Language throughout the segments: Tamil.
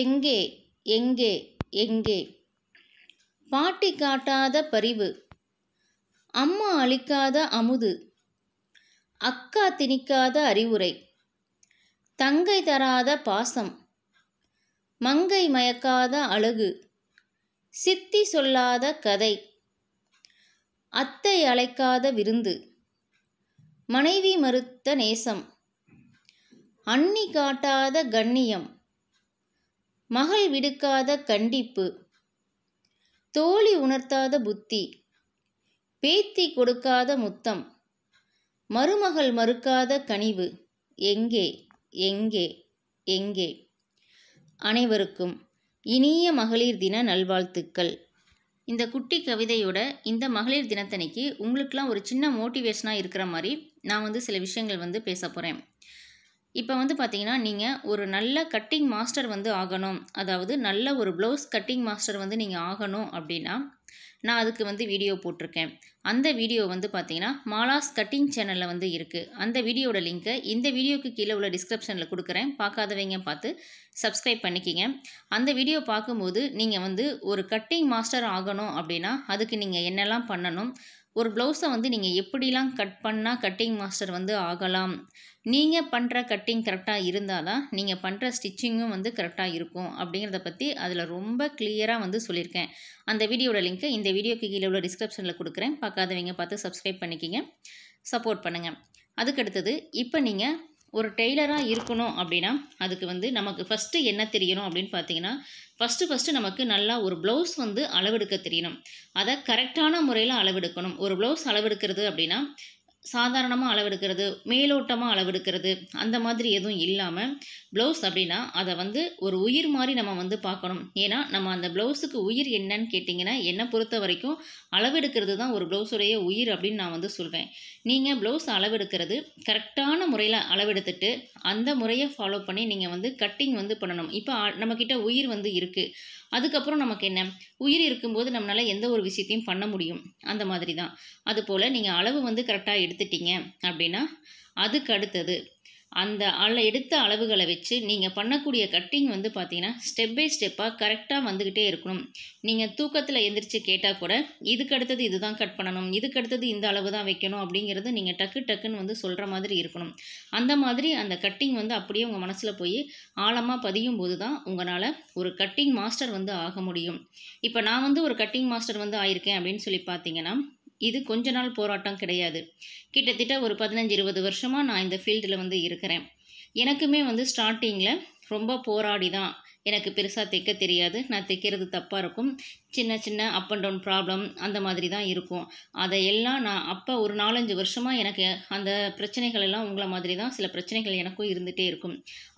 எங்கே எங்கே எங்கே பாட்டி காட்டாத பரிவு அம்மா அளிக்காத அமுது அக்கா திணிக்காத அறிவுரை தங்கை தராத பாசம் மங்கை மயக்காத அழகு சித்தி சொல்லாத கதை அத்தை அழைக்காத விருந்து மனைவி மறுத்த நேசம் அண்ணி காட்டாத கண்ணியம் மகள் விடுக்காத கண்டிப்பு தோழி உணர்த்தாத புத்தி பேத்தி கொடுக்காத முத்தம் மருமகள் மறுக்காத கனிவு எங்கே எங்கே எங்கே அனைவருக்கும் இனிய மகளிர் தின நல்வாழ்த்துக்கள் இந்த குட்டி கவிதையோட இந்த மகளிர் தினத்தனைக்கு உங்களுக்கெலாம் ஒரு சின்ன மோட்டிவேஷனாக இருக்கிற மாதிரி நான் வந்து சில விஷயங்கள் வந்து பேச போகிறேன் இப்போ வந்து பார்த்திங்கன்னா நீங்கள் ஒரு நல்ல கட்டிங் மாஸ்டர் வந்து ஆகணும் அதாவது நல்ல ஒரு ப்ளவுஸ் கட்டிங் மாஸ்டர் வந்து நீங்கள் ஆகணும் அப்படின்னா நான் அதுக்கு வந்து வீடியோ போட்டிருக்கேன் அந்த வீடியோ வந்து பார்த்திங்கன்னா மாலாஸ் கட்டிங் சேனலில் வந்து இருக்குது அந்த வீடியோட லிங்க்கை இந்த வீடியோக்கு கீழே உள்ள டிஸ்கிரிப்ஷனில் கொடுக்குறேன் பார்க்காதவங்க பார்த்து சப்ஸ்கிரைப் பண்ணிக்கிங்க அந்த வீடியோ பார்க்கும்போது நீங்கள் வந்து ஒரு கட்டிங் மாஸ்டர் ஆகணும் அப்படின்னா அதுக்கு நீங்கள் என்னெல்லாம் பண்ணணும் ஒரு ப்ளவுஸை வந்து நீங்கள் எப்படிலாம் கட் பண்ணால் கட்டிங் மாஸ்டர் வந்து ஆகலாம் நீங்கள் பண்ணுற கட்டிங் கரெக்டாக இருந்தால் தான் நீங்கள் பண்ணுற ஸ்டிச்சிங்கும் வந்து கரெக்டாக இருக்கும் அப்படிங்கிறத பற்றி அதில் ரொம்ப கிளியராக வந்து சொல்லியிருக்கேன் அந்த வீடியோட லிங்க்கை இந்த வீடியோக்கு கீழே உள்ள டிஸ்கிரிப்ஷனில் கொடுக்குறேன் பார்க்காதவங்க பார்த்து சப்ஸ்கிரைப் பண்ணிக்கிங்க சப்போர்ட் பண்ணுங்கள் அதுக்கடுத்தது இப்போ நீங்கள் ஒரு டெய்லராக இருக்கணும் அப்படின்னா அதுக்கு வந்து நமக்கு ஃபஸ்ட்டு என்ன தெரியணும் அப்படின்னு பார்த்தீங்கன்னா ஃபஸ்ட்டு ஃபஸ்ட்டு நமக்கு நல்லா ஒரு ப்ளவுஸ் வந்து அளவெடுக்க தெரியணும் அதை கரெக்டான முறையில் அளவெடுக்கணும் ஒரு ப்ளவுஸ் அளவெடுக்கிறது அப்படின்னா சாதாரணமாக அளவெடுக்கிறது மேலோட்டமாக அளவெடுக்கிறது அந்த மாதிரி எதுவும் இல்லாமல் ப்ளவுஸ் அப்படின்னா அதை வந்து ஒரு உயிர் மாதிரி நம்ம வந்து பார்க்கணும் ஏன்னா நம்ம அந்த ப்ளவுஸுக்கு உயிர் என்னன்னு கேட்டிங்கன்னா என்னை பொறுத்த வரைக்கும் அளவெடுக்கிறது தான் ஒரு ப்ளவுஸுடைய உயிர் அப்படின்னு நான் வந்து சொல்வேன் நீங்கள் ப்ளவுஸ் அளவெடுக்கிறது கரெக்டான முறையில் அளவெடுத்துட்டு அந்த முறையை ஃபாலோ பண்ணி நீங்கள் வந்து கட்டிங் வந்து பண்ணணும் இப்போ நம்மக்கிட்ட உயிர் வந்து இருக்குது அதுக்கப்புறம் நமக்கு என்ன உயிர் இருக்கும்போது நம்மளால் எந்த ஒரு விஷயத்தையும் பண்ண முடியும் அந்த மாதிரி தான் அதுபோல் நீங்கள் அளவு வந்து கரெக்டாக எடுத்துட்டீங்க அப்படின்னா அதுக்கு அடுத்தது அந்த அள எடுத்த அளவுகளை வச்சு நீங்கள் பண்ணக்கூடிய கட்டிங் வந்து பார்த்தீங்கன்னா ஸ்டெப் பை ஸ்டெப்பாக கரெக்டாக வந்துக்கிட்டே இருக்கணும் நீங்கள் தூக்கத்தில் எந்திரிச்சு கேட்டால் கூட இதுக்கு அடுத்தது இது தான் கட் பண்ணணும் இதுக்கு அடுத்தது இந்த அளவு தான் வைக்கணும் அப்படிங்கிறது நீங்கள் டக்கு டக்குன்னு வந்து சொல்கிற மாதிரி இருக்கணும் அந்த மாதிரி அந்த கட்டிங் வந்து அப்படியே உங்கள் மனசில் போய் ஆழமாக பதியும் போது தான் உங்களால் ஒரு கட்டிங் மாஸ்டர் வந்து ஆக முடியும் இப்போ நான் வந்து ஒரு கட்டிங் மாஸ்டர் வந்து ஆயிருக்கேன் அப்படின்னு சொல்லி பார்த்தீங்கன்னா இது கொஞ்ச நாள் போராட்டம் கிடையாது கிட்டத்தட்ட ஒரு பதினஞ்சு இருபது வருஷமாக நான் இந்த ஃபீல்டில் வந்து இருக்கிறேன் எனக்குமே வந்து ஸ்டார்டிங்கில் ரொம்ப போராடி தான் எனக்கு பெருசாக தைக்க தெரியாது நான் தைக்கிறது தப்பாக இருக்கும் சின்ன சின்ன அப் அண்ட் டவுன் ப்ராப்ளம் அந்த மாதிரி தான் இருக்கும் அதையெல்லாம் நான் அப்போ ஒரு நாலஞ்சு வருஷமாக எனக்கு அந்த பிரச்சனைகள் எல்லாம் உங்களை மாதிரி தான் சில பிரச்சனைகள் எனக்கும் இருந்துகிட்டே இருக்கும்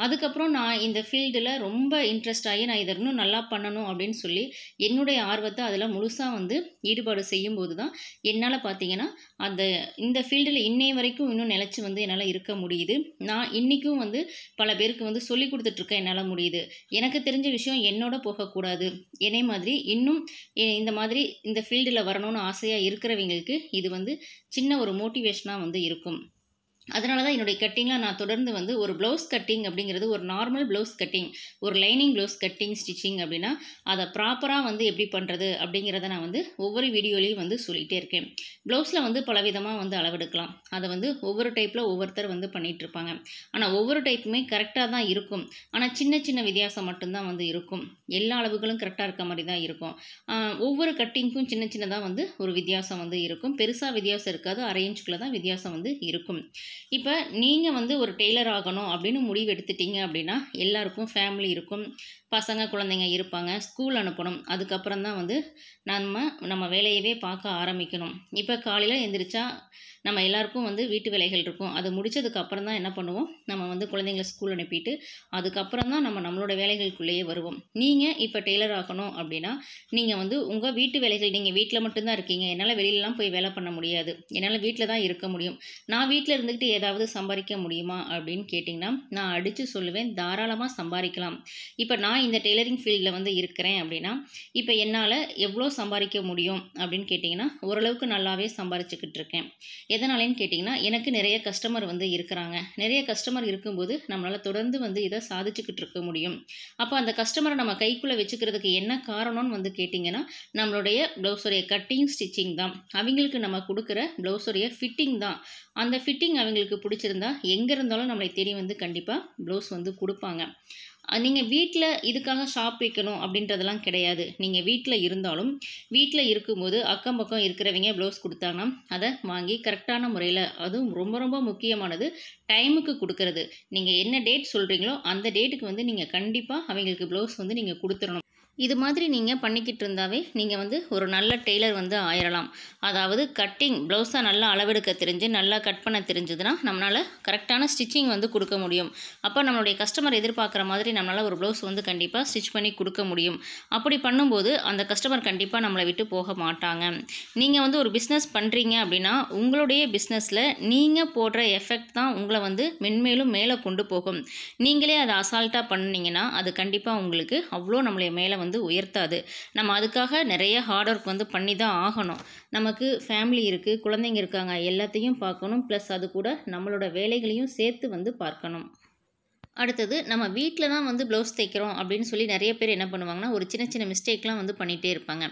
அதுக்கப்புறம் நான் இந்த ஃபீல்டில் ரொம்ப இன்ட்ரெஸ்ட் ஆகி நான் இதை இன்னும் நல்லா பண்ணணும் அப்படின்னு சொல்லி என்னுடைய ஆர்வத்தை அதில் முழுசாக வந்து ஈடுபாடு செய்யும்போது தான் என்னால் பார்த்தீங்கன்னா அந்த இந்த ஃபீல்டில் இன்னை வரைக்கும் இன்னும் நிலச்சி வந்து என்னால் இருக்க முடியுது நான் இன்றைக்கும் வந்து பல பேருக்கு வந்து சொல்லி கொடுத்துட்ருக்கேன் என்னால் முடியுது எனக்கு தெரிஞ்ச விஷயம் என்னோட போகக்கூடாது என்னை மாதிரி இன்னும் இந்த மாதிரி இந்த ஃபீல்டில் வரணும்னு ஆசையாக இருக்கிறவங்களுக்கு இது வந்து சின்ன ஒரு மோட்டிவேஷனாக வந்து இருக்கும் அதனால தான் என்னுடைய கட்டிங்கில் நான் தொடர்ந்து வந்து ஒரு ப்ளவுஸ் கட்டிங் அப்படிங்கிறது ஒரு நார்மல் ப்ளவுஸ் கட்டிங் ஒரு லைனிங் ப்ளவுஸ் கட்டிங் ஸ்டிச்சிங் அப்படின்னா அதை ப்ராப்பராக வந்து எப்படி பண்ணுறது அப்படிங்கிறத நான் வந்து ஒவ்வொரு வீடியோலையும் வந்து சொல்லிகிட்டே இருக்கேன் ப்ளவுஸில் வந்து பலவிதமாக வந்து அளவெடுக்கலாம் அதை வந்து ஒவ்வொரு டைப்பில் ஒவ்வொருத்தர் வந்து பண்ணிகிட்ருப்பாங்க ஆனால் ஒவ்வொரு டைப்புமே கரெக்டாக தான் இருக்கும் ஆனால் சின்ன சின்ன வித்தியாசம் மட்டும்தான் வந்து இருக்கும் எல்லா அளவுகளும் கரெக்டாக இருக்க மாதிரி தான் இருக்கும் ஒவ்வொரு கட்டிங்க்கும் சின்ன சின்னதாக வந்து ஒரு வித்தியாசம் வந்து இருக்கும் பெருசாக வித்தியாசம் இருக்காது அரை இன்ச்சுக்குள்ளே தான் வித்தியாசம் வந்து இருக்கும் இப்போ நீங்கள் வந்து ஒரு டெய்லர் ஆகணும் அப்படின்னு முடிவு எடுத்துட்டீங்க அப்படின்னா எல்லாருக்கும் ஃபேமிலி இருக்கும் பசங்க குழந்தைங்க இருப்பாங்க ஸ்கூல் அனுப்பணும் அதுக்கப்புறம் தான் வந்து நம்ம நம்ம வேலையவே பார்க்க ஆரம்பிக்கணும் இப்போ காலையில் எந்திரிச்சா நம்ம எல்லாருக்கும் வந்து வீட்டு வேலைகள் இருக்கும் அது அப்புறம் தான் என்ன பண்ணுவோம் நம்ம வந்து குழந்தைங்களை ஸ்கூல் அனுப்பிட்டு அதுக்கப்புறம் தான் நம்ம நம்மளோட வேலைகளுக்குள்ளேயே வருவோம் நீங்கள் இப்போ டெய்லர் ஆகணும் அப்படின்னா நீங்கள் வந்து உங்கள் வீட்டு வேலைகள் நீங்கள் வீட்டில் மட்டும்தான் இருக்கீங்க என்னால் வெளியிலலாம் போய் வேலை பண்ண முடியாது என்னால் வீட்டில் தான் இருக்க முடியும் நான் வீட்டில் இருந்துக்கிட்டு ஏதாவது சம்பாதிக்க முடியுமா அப்படின்னு கேட்டிங்கன்னா நான் அடித்து சொல்லுவேன் தாராளமாக சம்பாதிக்கலாம் இப்போ நான் இந்த டெய்லரிங் ஃபீல்டில் வந்து இருக்கிறேன் அப்படின்னா இப்போ என்னால் எவ்வளோ சம்பாதிக்க முடியும் அப்படின்னு கேட்டிங்கன்னா ஓரளவுக்கு நல்லாவே சம்பாதிச்சுக்கிட்டு இருக்கேன் எதனாலேன்னு கேட்டிங்கன்னா எனக்கு நிறைய கஸ்டமர் வந்து இருக்கிறாங்க நிறைய கஸ்டமர் இருக்கும்போது நம்மளால் தொடர்ந்து வந்து இதை சாதிச்சுக்கிட்டு இருக்க முடியும் அப்போ அந்த கஸ்டமரை நம்ம கைக்குள்ளே வச்சுக்கிறதுக்கு என்ன காரணம்னு வந்து கேட்டிங்கன்னா நம்மளுடைய ப்ளவுஸுடைய கட்டிங் ஸ்டிச்சிங் தான் அவங்களுக்கு நம்ம கொடுக்குற ப்ளவுஸுடைய ஃபிட்டிங் தான் அந்த ஃபிட்டிங் அவங்களுக்கு பிடிச்சிருந்தா எங்கே இருந்தாலும் நம்மளை தெரியும் வந்து கண்டிப்பாக ப்ளவுஸ் வந்து கொடுப்பாங்க நீங்கள் வீட்டில் இதுக்காக ஷாப் வைக்கணும் அப்படின்றதெல்லாம் கிடையாது நீங்கள் வீட்டில் இருந்தாலும் வீட்டில் இருக்கும்போது அக்கம் பக்கம் இருக்கிறவங்க ப்ளவுஸ் கொடுத்தாங்கன்னா அதை வாங்கி கரெக்டான முறையில் அதுவும் ரொம்ப ரொம்ப முக்கியமானது டைமுக்கு கொடுக்கறது நீங்கள் என்ன டேட் சொல்கிறீங்களோ அந்த டேட்டுக்கு வந்து நீங்கள் கண்டிப்பாக அவங்களுக்கு ப்ளவுஸ் வந்து நீங்கள் கொடுத்துடணும் இது மாதிரி நீங்கள் பண்ணிக்கிட்டு இருந்தாவே நீங்கள் வந்து ஒரு நல்ல டெய்லர் வந்து ஆயிரலாம் அதாவது கட்டிங் ப்ளவுஸாக நல்லா அளவெடுக்க தெரிஞ்சு நல்லா கட் பண்ண தெரிஞ்சதுன்னா நம்மளால் கரெக்டான ஸ்டிச்சிங் வந்து கொடுக்க முடியும் அப்போ நம்மளுடைய கஸ்டமர் எதிர்பார்க்குற மாதிரி நம்மளால் ஒரு ப்ளவுஸ் வந்து கண்டிப்பாக ஸ்டிச் பண்ணி கொடுக்க முடியும் அப்படி பண்ணும்போது அந்த கஸ்டமர் கண்டிப்பாக நம்மளை விட்டு போக மாட்டாங்க நீங்கள் வந்து ஒரு பிஸ்னஸ் பண்ணுறீங்க அப்படின்னா உங்களுடைய பிஸ்னஸில் நீங்கள் போடுற எஃபெக்ட் தான் உங்களை வந்து மென்மேலும் மேலே கொண்டு போகும் நீங்களே அதை அசால்ட்டாக பண்ணினீங்கன்னா அது கண்டிப்பாக உங்களுக்கு அவ்வளோ நம்மளை மேலே வந்து உயர்த்தாது நம்ம அதுக்காக நிறைய ஹார்ட் ஒர்க் வந்து பண்ணி தான் ஆகணும் நமக்கு ஃபேமிலி இருக்குது குழந்தைங்க இருக்காங்க எல்லாத்தையும் பார்க்கணும் ப்ளஸ் அது கூட நம்மளோட வேலைகளையும் சேர்த்து வந்து பார்க்கணும் அடுத்தது நம்ம வீட்டில் தான் வந்து ப்ளவுஸ் தைக்கிறோம் அப்படின்னு சொல்லி நிறைய பேர் என்ன பண்ணுவாங்கன்னா ஒரு சின்ன சின்ன மிஸ்டேக்லாம் வந்து பண்ணிகிட்டே இருப்பாங்க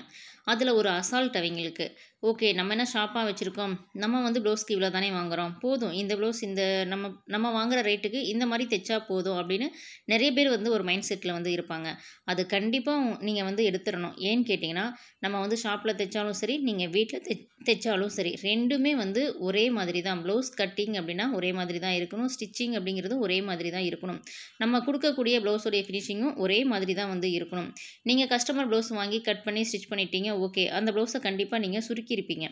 அதில் ஒரு அசால்ட் அவங்களுக்கு ஓகே நம்ம என்ன ஷாப்பாக வச்சுருக்கோம் நம்ம வந்து ப்ளவுஸ்க்கு இவ்வளோ தானே வாங்குகிறோம் போதும் இந்த ப்ளவுஸ் இந்த நம்ம நம்ம வாங்குகிற ரேட்டுக்கு இந்த மாதிரி தைச்சா போதும் அப்படின்னு நிறைய பேர் வந்து ஒரு மைண்ட் செட்டில் வந்து இருப்பாங்க அது கண்டிப்பாக நீங்கள் வந்து எடுத்துடணும் ஏன்னு கேட்டிங்கன்னா நம்ம வந்து ஷாப்பில் தைச்சாலும் சரி நீங்கள் வீட்டில் தை தைச்சாலும் சரி ரெண்டுமே வந்து ஒரே மாதிரி தான் ப்ளவுஸ் கட்டிங் அப்படின்னா ஒரே மாதிரி தான் இருக்கணும் ஸ்டிச்சிங் அப்படிங்கிறது ஒரே மாதிரி தான் இருக்கணும் இருக்கணும் நம்ம கொடுக்கக்கூடிய ப்ளவுஸோடைய ஃபினிஷிங்கும் ஒரே மாதிரி தான் வந்து இருக்கணும் நீங்கள் கஸ்டமர் ப்ளவுஸ் வாங்கி கட் பண்ணி ஸ்டிச் பண்ணிட்டீங்க ஓகே அந்த ப்ளவுஸை கண்டிப்பாக நீங்கள் சுருக்கியிருப்பீங்க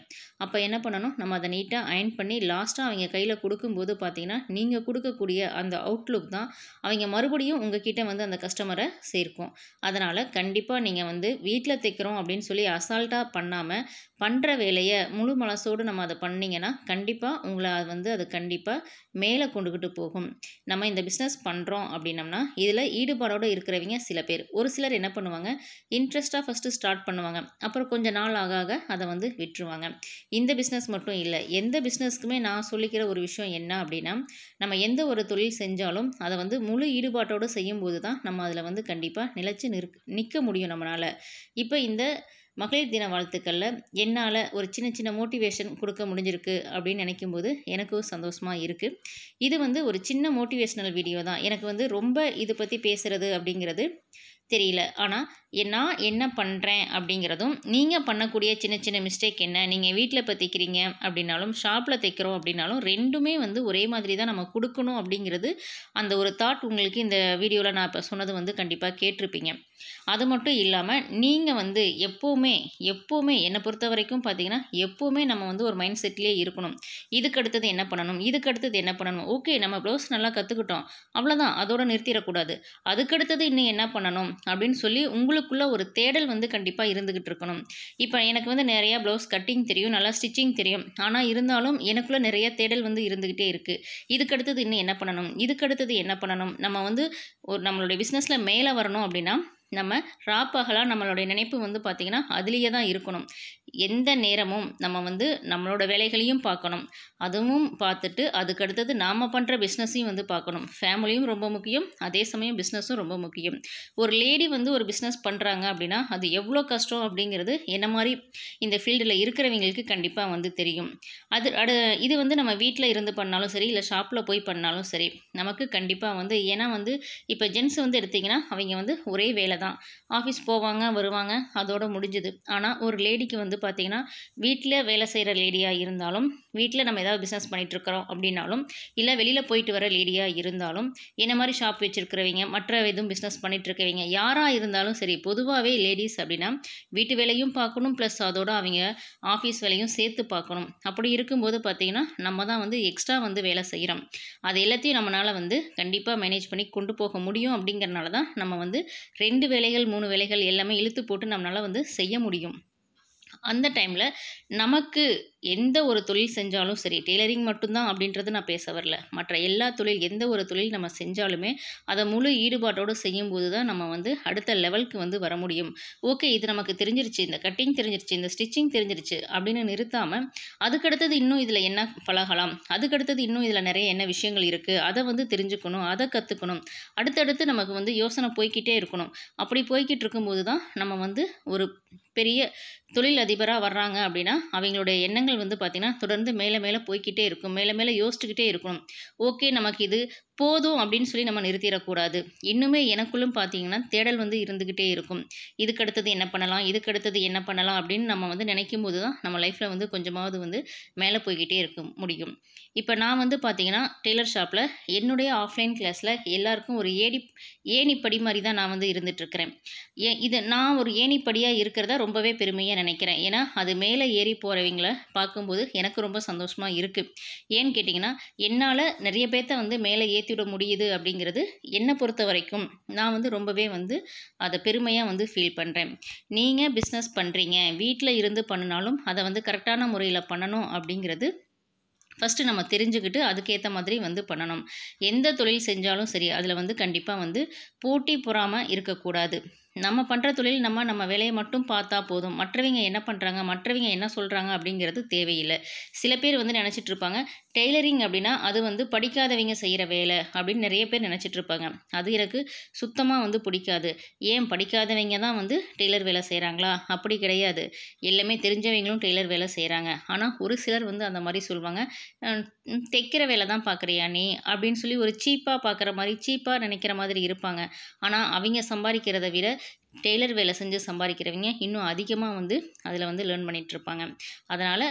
அப்போ என்ன பண்ணணும் நம்ம அதை நீட்டாக அயன் பண்ணி லாஸ்ட்டாக அவங்க கையில் கொடுக்கும்போது பார்த்தீங்கன்னா நீங்கள் கொடுக்கக்கூடிய அந்த அவுட்லுக் தான் அவங்க மறுபடியும் உங்ககிட்ட வந்து அந்த கஸ்டமரை சேர்க்கும் அதனால் கண்டிப்பாக நீங்கள் வந்து வீட்டில் தைக்கிறோம் அப்படின்னு சொல்லி அசால்ட்டாக பண்ணாமல் பண்ணுற வேலையை முழு மனசோடு நம்ம அதை பண்ணிங்கன்னா கண்டிப்பாக உங்களை வந்து அது கண்டிப்பாக மேலே கொண்டுக்கிட்டு போகும் நம்ம இந்த பிஸ்னஸ் பண்ண பண்ணுறோம் அப்படின்னம்னா இதில் ஈடுபாடோடு இருக்கிறவங்க சில பேர் ஒரு சிலர் என்ன பண்ணுவாங்க இன்ட்ரெஸ்ட்டாக ஃபஸ்ட்டு ஸ்டார்ட் பண்ணுவாங்க அப்புறம் கொஞ்சம் நாள் ஆக ஆக அதை வந்து விட்டுருவாங்க இந்த பிஸ்னஸ் மட்டும் இல்லை எந்த பிஸ்னஸ்க்குமே நான் சொல்லிக்கிற ஒரு விஷயம் என்ன அப்படின்னா நம்ம எந்த ஒரு தொழில் செஞ்சாலும் அதை வந்து முழு ஈடுபாட்டோடு செய்யும்போது தான் நம்ம அதில் வந்து கண்டிப்பாக நிலச்சி நிற்க நிற்க முடியும் நம்மளால் இப்போ இந்த மகளிர் தின வாழ்த்துக்களில் என்னால் ஒரு சின்ன சின்ன மோட்டிவேஷன் கொடுக்க முடிஞ்சிருக்கு அப்படின்னு நினைக்கும் போது எனக்கும் சந்தோஷமாக இருக்குது இது வந்து ஒரு சின்ன மோட்டிவேஷ்னல் வீடியோ தான் எனக்கு வந்து ரொம்ப இது பற்றி பேசுகிறது அப்படிங்கிறது தெரியல ஆனால் நான் என்ன பண்ணுறேன் அப்படிங்கிறதும் நீங்கள் பண்ணக்கூடிய சின்ன சின்ன மிஸ்டேக் என்ன நீங்கள் வீட்டில் இப்போ தைக்கிறீங்க அப்படின்னாலும் ஷாப்பில் தைக்கிறோம் அப்படின்னாலும் ரெண்டுமே வந்து ஒரே மாதிரி தான் நம்ம கொடுக்கணும் அப்படிங்கிறது அந்த ஒரு தாட் உங்களுக்கு இந்த வீடியோவில் நான் இப்போ சொன்னது வந்து கண்டிப்பாக கேட்டிருப்பீங்க அது மட்டும் இல்லாமல் நீங்கள் வந்து எப்போவுமே எப்போவுமே என்னை பொறுத்த வரைக்கும் பார்த்தீங்கன்னா எப்போவுமே நம்ம வந்து ஒரு மைண்ட் செட்லேயே இருக்கணும் இதுக்கு அடுத்தது என்ன பண்ணணும் இதுக்கு அடுத்தது என்ன பண்ணணும் ஓகே நம்ம ப்ளவுஸ் நல்லா கற்றுக்கிட்டோம் அவ்வளோதான் அதோடு நிறுத்திடக்கூடாது அதுக்கடுத்தது இன்னும் என்ன பண்ணணும் அப்படின்னு சொல்லி உங்களுக்குள்ள ஒரு தேடல் வந்து கண்டிப்பாக இருந்துக்கிட்டு இருக்கணும் இப்போ எனக்கு வந்து நிறையா ப்ளவுஸ் கட்டிங் தெரியும் நல்லா ஸ்டிச்சிங் தெரியும் ஆனால் இருந்தாலும் எனக்குள்ளே நிறைய தேடல் வந்து இருந்துக்கிட்டே இருக்குது இதுக்கடுத்தது இன்னும் என்ன பண்ணணும் இதுக்கடுத்தது என்ன பண்ணணும் நம்ம வந்து ஒரு நம்மளுடைய பிஸ்னஸில் மேலே வரணும் அப்படின்னா நம்ம ராப்பாகலாக நம்மளுடைய நினைப்பு வந்து பார்த்திங்கன்னா அதுலேயே தான் இருக்கணும் எந்த நேரமும் நம்ம வந்து நம்மளோட வேலைகளையும் பார்க்கணும் அதுவும் பார்த்துட்டு அதுக்கடுத்தது நாம் பண்ணுற பிஸ்னஸையும் வந்து பார்க்கணும் ஃபேமிலியும் ரொம்ப முக்கியம் அதே சமயம் பிஸ்னஸும் ரொம்ப முக்கியம் ஒரு லேடி வந்து ஒரு பிஸ்னஸ் பண்ணுறாங்க அப்படின்னா அது எவ்வளோ கஷ்டம் அப்படிங்கிறது என்ன மாதிரி இந்த ஃபீல்டில் இருக்கிறவங்களுக்கு கண்டிப்பாக வந்து தெரியும் அது அடு இது வந்து நம்ம வீட்டில் இருந்து பண்ணாலும் சரி இல்லை ஷாப்பில் போய் பண்ணாலும் சரி நமக்கு கண்டிப்பாக வந்து ஏன்னா வந்து இப்போ ஜென்ஸ் வந்து எடுத்திங்கன்னா அவங்க வந்து ஒரே வேலை தான் ஆஃபீஸ் போவாங்க வருவாங்க அதோடு முடிஞ்சுது ஆனால் ஒரு லேடிக்கு வந்து பார்த்தீங்கன்னா வீட்டில் வேலை செய்கிற லேடியாக இருந்தாலும் வீட்டில் நம்ம ஏதாவது பிஸ்னஸ் பண்ணிகிட்ருக்குறோம் அப்படின்னாலும் இல்லை வெளியில் போயிட்டு வர லேடியாக இருந்தாலும் என்ன மாதிரி ஷாப் வச்சுருக்கிறவங்க மற்ற எதுவும் பிஸ்னஸ் பண்ணிகிட்ருக்கவங்க யாராக இருந்தாலும் சரி பொதுவாகவே லேடிஸ் அப்படின்னா வீட்டு வேலையும் பார்க்கணும் ப்ளஸ் அதோடு அவங்க ஆஃபீஸ் வேலையும் சேர்த்து பார்க்கணும் அப்படி இருக்கும்போது பார்த்திங்கன்னா நம்ம தான் வந்து எக்ஸ்ட்ரா வந்து வேலை செய்கிறோம் அது எல்லாத்தையும் நம்மளால் வந்து கண்டிப்பாக மேனேஜ் பண்ணி கொண்டு போக முடியும் அப்படிங்கிறனால தான் நம்ம வந்து ரெண்டு வேலைகள் மூணு வேலைகள் எல்லாமே இழுத்து போட்டு நம்மளால் வந்து செய்ய முடியும் அந்த டைமில் நமக்கு எந்த ஒரு தொழில் செஞ்சாலும் சரி டெய்லரிங் மட்டும்தான் அப்படின்றது நான் பேச வரல மற்ற எல்லா தொழில் எந்த ஒரு தொழில் நம்ம செஞ்சாலுமே அதை முழு ஈடுபாட்டோடு செய்யும்போது தான் நம்ம வந்து அடுத்த லெவலுக்கு வந்து வர முடியும் ஓகே இது நமக்கு தெரிஞ்சிருச்சு இந்த கட்டிங் தெரிஞ்சிருச்சு இந்த ஸ்டிச்சிங் தெரிஞ்சிருச்சு அப்படின்னு நிறுத்தாமல் அதுக்கடுத்தது இன்னும் இதில் என்ன பழகலாம் அதுக்கடுத்தது இன்னும் இதில் நிறைய என்ன விஷயங்கள் இருக்குது அதை வந்து தெரிஞ்சுக்கணும் அதை கற்றுக்கணும் அடுத்தடுத்து நமக்கு வந்து யோசனை போய்கிட்டே இருக்கணும் அப்படி போய்கிட்டு இருக்கும்போது தான் நம்ம வந்து ஒரு பெரிய தொழில் அதிபராக வர்றாங்க அப்படின்னா அவங்களுடைய எண்ணங்கள் சிந்தனை வந்து பார்த்திங்கன்னா தொடர்ந்து மேலே மேலே போய்கிட்டே இருக்கும் மேலே மேலே யோசிச்சுக்கிட்டே இருக்கணும் ஓகே நமக்கு இது போதும் அப்படின்னு சொல்லி நம்ம நிறுத்திடக்கூடாது இன்னுமே எனக்குள்ளும் பார்த்தீங்கன்னா தேடல் வந்து இருந்துக்கிட்டே இருக்கும் இதுக்கடுத்தது என்ன பண்ணலாம் இதுக்கடுத்தது என்ன பண்ணலாம் அப்படின்னு நம்ம வந்து நினைக்கும் போது தான் நம்ம லைஃப்பில் வந்து கொஞ்சமாவது வந்து மேலே போய்கிட்டே இருக்க முடியும் இப்போ நான் வந்து பார்த்தீங்கன்னா டெய்லர் ஷாப்பில் என்னுடைய ஆஃப்லைன் கிளாஸில் எல்லாருக்கும் ஒரு ஏடி ஏணிப்படி மாதிரி தான் நான் வந்து இருந்துகிட்ருக்கிறேன் ஏ இது நான் ஒரு ஏணிப்படியாக இருக்கிறதா ரொம்பவே பெருமையாக நினைக்கிறேன் ஏன்னா அது மேலே ஏறி போகிறவங்கள பார்க்கும்போது எனக்கு ரொம்ப சந்தோஷமாக இருக்குது ஏன்னு கேட்டிங்கன்னா என்னால் நிறைய பேர்த்த வந்து மேலே விட முடியுது அப்படிங்கிறது என்னை பொறுத்த வரைக்கும் நான் வந்து ரொம்பவே வந்து அதை பெருமையாக வந்து ஃபீல் பண்ணுறேன் நீங்கள் பிஸ்னஸ் பண்ணுறீங்க வீட்டில் இருந்து பண்ணினாலும் அதை வந்து கரெக்டான முறையில் பண்ணணும் அப்படிங்கிறது ஃபஸ்ட்டு நம்ம தெரிஞ்சுக்கிட்டு அதுக்கேற்ற மாதிரி வந்து பண்ணணும் எந்த தொழில் செஞ்சாலும் சரி அதில் வந்து கண்டிப்பாக வந்து போட்டி பொறாமல் இருக்கக்கூடாது நம்ம பண்ணுற தொழில் நம்ம நம்ம வேலையை மட்டும் பார்த்தா போதும் மற்றவங்க என்ன பண்ணுறாங்க மற்றவங்க என்ன சொல்கிறாங்க அப்படிங்கிறது தேவையில்லை சில பேர் வந்து நினச்சிட்ருப்பாங்க டெய்லரிங் அப்படின்னா அது வந்து படிக்காதவங்க செய்கிற வேலை அப்படின்னு நிறைய பேர் நினச்சிட்ருப்பாங்க அது எனக்கு சுத்தமாக வந்து பிடிக்காது ஏன் படிக்காதவங்க தான் வந்து டெய்லர் வேலை செய்கிறாங்களா அப்படி கிடையாது எல்லாமே தெரிஞ்சவங்களும் டெய்லர் வேலை செய்கிறாங்க ஆனால் ஒரு சிலர் வந்து அந்த மாதிரி சொல்லுவாங்க தைக்கிற வேலை தான் பார்க்குறியா நீ அப்படின்னு சொல்லி ஒரு சீப்பாக பார்க்குற மாதிரி சீப்பாக நினைக்கிற மாதிரி இருப்பாங்க ஆனால் அவங்க சம்பாதிக்கிறத விட டெய்லர் வேலை செஞ்சு சம்பாதிக்கிறவங்க இன்னும் அதிகமாக வந்து அதில் வந்து லேர்ன் பண்ணிகிட்ருப்பாங்க அதனால்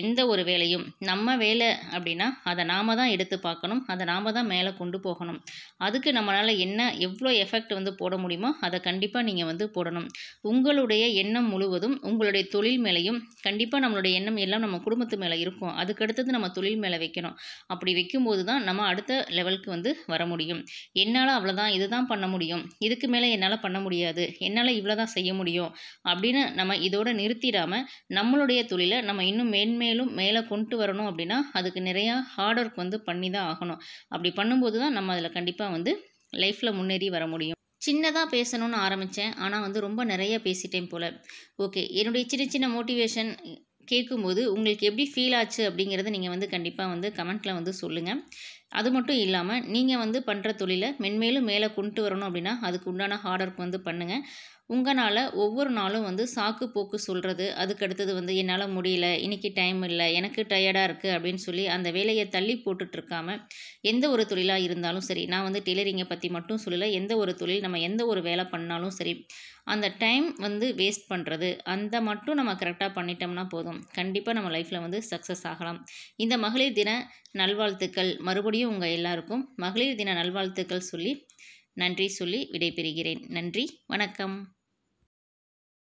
எந்த ஒரு வேலையும் நம்ம வேலை அப்படின்னா அதை நாம் தான் எடுத்து பார்க்கணும் அதை நாம் தான் மேலே கொண்டு போகணும் அதுக்கு நம்மளால் என்ன எவ்வளோ எஃபெக்ட் வந்து போட முடியுமோ அதை கண்டிப்பாக நீங்கள் வந்து போடணும் உங்களுடைய எண்ணம் முழுவதும் உங்களுடைய தொழில் மேலேயும் கண்டிப்பாக நம்மளுடைய எண்ணம் எல்லாம் நம்ம குடும்பத்து மேலே இருக்கும் அதுக்கடுத்தது நம்ம தொழில் மேலே வைக்கணும் அப்படி வைக்கும்போது தான் நம்ம அடுத்த லெவலுக்கு வந்து வர முடியும் என்னால் அவ்வளோதான் இது தான் பண்ண முடியும் இதுக்கு மேலே என்னால் பண்ண முடியாது என்னால் இவ்வளோ தான் செய்ய முடியும் அப்படின்னு நம்ம இதோடு நிறுத்திடாமல் நம்மளுடைய தொழிலை நம்ம இன்னும் மென்மேலும் மேலே கொண்டு வரணும் அப்படின்னா அதுக்கு நிறையா ஹார்ட் ஒர்க் வந்து பண்ணி தான் ஆகணும் அப்படி பண்ணும்போது தான் நம்ம அதில் கண்டிப்பாக வந்து லைஃப்பில் முன்னேறி வர முடியும் சின்னதாக பேசணும்னு ஆரம்பித்தேன் ஆனால் வந்து ரொம்ப நிறைய பேசிட்டேன் போல் ஓகே என்னுடைய சின்ன சின்ன மோட்டிவேஷன் கேட்கும்போது உங்களுக்கு எப்படி ஃபீல் ஆச்சு அப்படிங்கிறத நீங்கள் வந்து கண்டிப்பாக வந்து கமெண்ட்டில் வந்து சொல்லுங்கள் அது மட்டும் இல்லாமல் நீங்கள் வந்து பண்ணுற தொழிலை மென்மேலும் மேலே கொண்டு வரணும் அப்படின்னா அதுக்கு உண்டான ஹார்ட் ஒர்க் வந்து பண்ணுங்கள் உங்களால் ஒவ்வொரு நாளும் வந்து சாக்கு போக்கு சொல்கிறது அதுக்கடுத்தது வந்து என்னால் முடியல இன்றைக்கி டைம் இல்லை எனக்கு டயர்டாக இருக்குது அப்படின்னு சொல்லி அந்த வேலையை தள்ளி போட்டுட்ருக்காம எந்த ஒரு தொழிலாக இருந்தாலும் சரி நான் வந்து டெய்லரிங்கை பற்றி மட்டும் சொல்லலை எந்த ஒரு தொழில் நம்ம எந்த ஒரு வேலை பண்ணாலும் சரி அந்த டைம் வந்து வேஸ்ட் பண்ணுறது அந்த மட்டும் நம்ம கரெக்டாக பண்ணிட்டோம்னா போதும் கண்டிப்பாக நம்ம லைஃப்பில் வந்து சக்ஸஸ் ஆகலாம் இந்த மகளிர் தின நல்வாழ்த்துக்கள் மறுபடியும் உங்கள் எல்லாருக்கும் மகளிர் தின நல்வாழ்த்துக்கள் சொல்லி நன்றி சொல்லி விடைபெறுகிறேன் நன்றி வணக்கம்